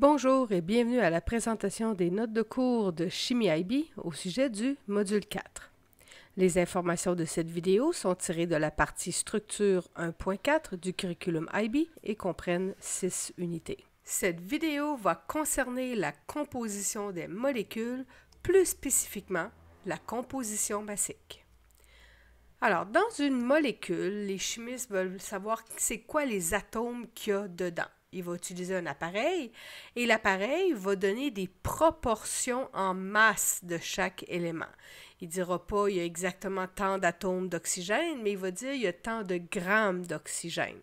Bonjour et bienvenue à la présentation des notes de cours de Chimie IB au sujet du module 4. Les informations de cette vidéo sont tirées de la partie structure 1.4 du curriculum IB et comprennent 6 unités. Cette vidéo va concerner la composition des molécules, plus spécifiquement la composition basique. Alors, dans une molécule, les chimistes veulent savoir c'est quoi les atomes qu'il y a dedans. Il va utiliser un appareil et l'appareil va donner des proportions en masse de chaque élément. Il ne dira pas il y a exactement tant d'atomes d'oxygène, mais il va dire il y a tant de grammes d'oxygène.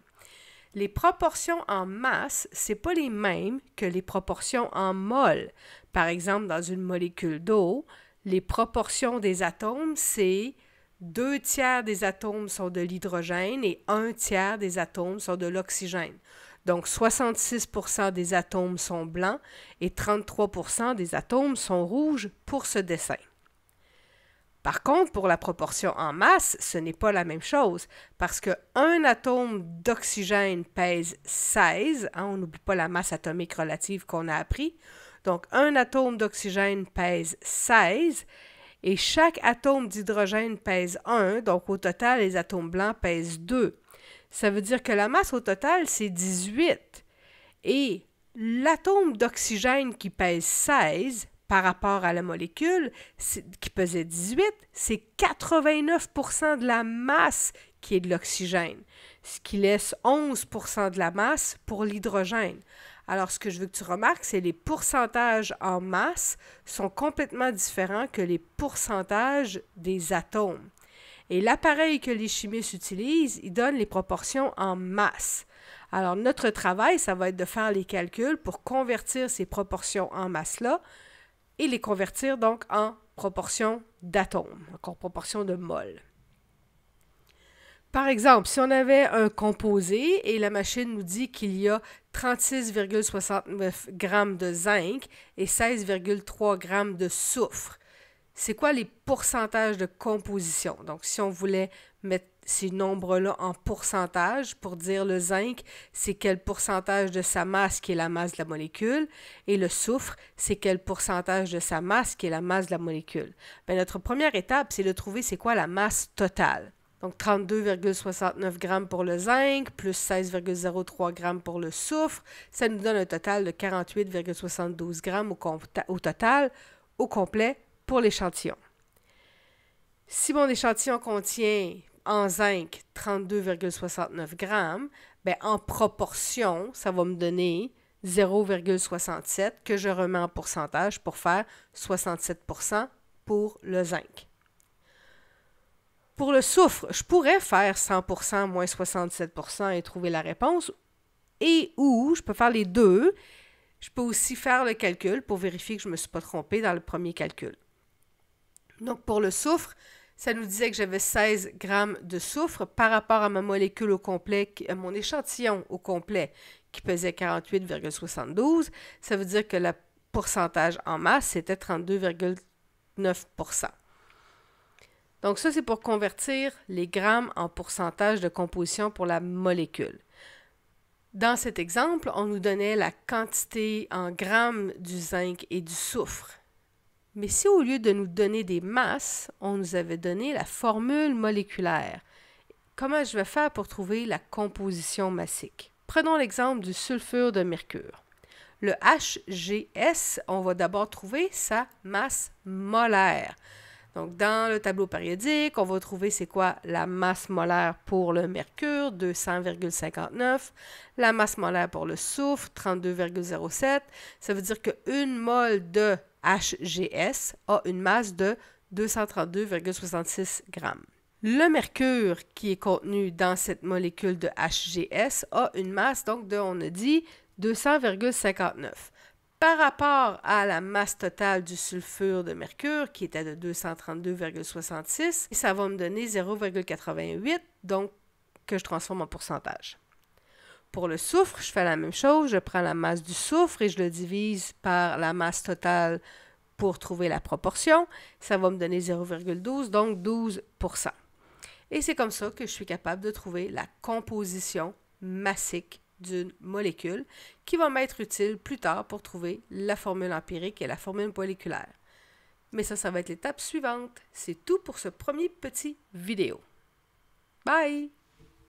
Les proportions en masse, c'est pas les mêmes que les proportions en mol. Par exemple, dans une molécule d'eau, les proportions des atomes, c'est deux tiers des atomes sont de l'hydrogène et un tiers des atomes sont de l'oxygène. Donc 66 des atomes sont blancs et 33 des atomes sont rouges pour ce dessin. Par contre, pour la proportion en masse, ce n'est pas la même chose, parce qu'un atome d'oxygène pèse 16, hein, on n'oublie pas la masse atomique relative qu'on a appris, donc un atome d'oxygène pèse 16 et chaque atome d'hydrogène pèse 1, donc au total, les atomes blancs pèsent 2. Ça veut dire que la masse au total, c'est 18. Et l'atome d'oxygène qui pèse 16 par rapport à la molécule qui pesait 18, c'est 89 de la masse qui est de l'oxygène, ce qui laisse 11 de la masse pour l'hydrogène. Alors, ce que je veux que tu remarques, c'est les pourcentages en masse sont complètement différents que les pourcentages des atomes. Et l'appareil que les chimistes utilisent, il donne les proportions en masse. Alors, notre travail, ça va être de faire les calculs pour convertir ces proportions en masse-là et les convertir donc en proportions d'atomes, en proportions de moles. Par exemple, si on avait un composé et la machine nous dit qu'il y a 36,69 g de zinc et 16,3 g de soufre, c'est quoi les pourcentages de composition? Donc, si on voulait mettre ces nombres-là en pourcentage pour dire le zinc, c'est quel pourcentage de sa masse qui est la masse de la molécule, et le soufre, c'est quel pourcentage de sa masse qui est la masse de la molécule. Bien, notre première étape, c'est de trouver c'est quoi la masse totale. Donc 32,69 g pour le zinc, plus 16,03 g pour le soufre. Ça nous donne un total de 48,72 g au, au, total, au complet, pour l'échantillon. Si mon échantillon contient en zinc 32,69 g, ben en proportion, ça va me donner 0,67 que je remets en pourcentage pour faire 67 pour le zinc. Pour le soufre, je pourrais faire 100% moins 67% et trouver la réponse. Et ou, je peux faire les deux. Je peux aussi faire le calcul pour vérifier que je ne me suis pas trompée dans le premier calcul. Donc, pour le soufre, ça nous disait que j'avais 16 grammes de soufre par rapport à ma molécule au complet, mon échantillon au complet qui pesait 48,72. Ça veut dire que le pourcentage en masse, c'était 32,9 donc ça, c'est pour convertir les grammes en pourcentage de composition pour la molécule. Dans cet exemple, on nous donnait la quantité en grammes du zinc et du soufre. Mais si au lieu de nous donner des masses, on nous avait donné la formule moléculaire, comment je vais faire pour trouver la composition massique? Prenons l'exemple du sulfure de mercure. Le HGS, on va d'abord trouver sa masse molaire. Donc, dans le tableau périodique, on va trouver c'est quoi la masse molaire pour le mercure, 200,59, la masse molaire pour le soufre, 32,07. Ça veut dire qu'une mole de HGS a une masse de 232,66 g. Le mercure qui est contenu dans cette molécule de HGS a une masse donc de, on a dit, 200,59. Par rapport à la masse totale du sulfure de mercure, qui était de 232,66, ça va me donner 0,88, donc que je transforme en pourcentage. Pour le soufre, je fais la même chose. Je prends la masse du soufre et je le divise par la masse totale pour trouver la proportion. Ça va me donner 0,12, donc 12 Et c'est comme ça que je suis capable de trouver la composition massique d'une molécule qui va m'être utile plus tard pour trouver la formule empirique et la formule moléculaire. Mais ça, ça va être l'étape suivante. C'est tout pour ce premier petit vidéo. Bye!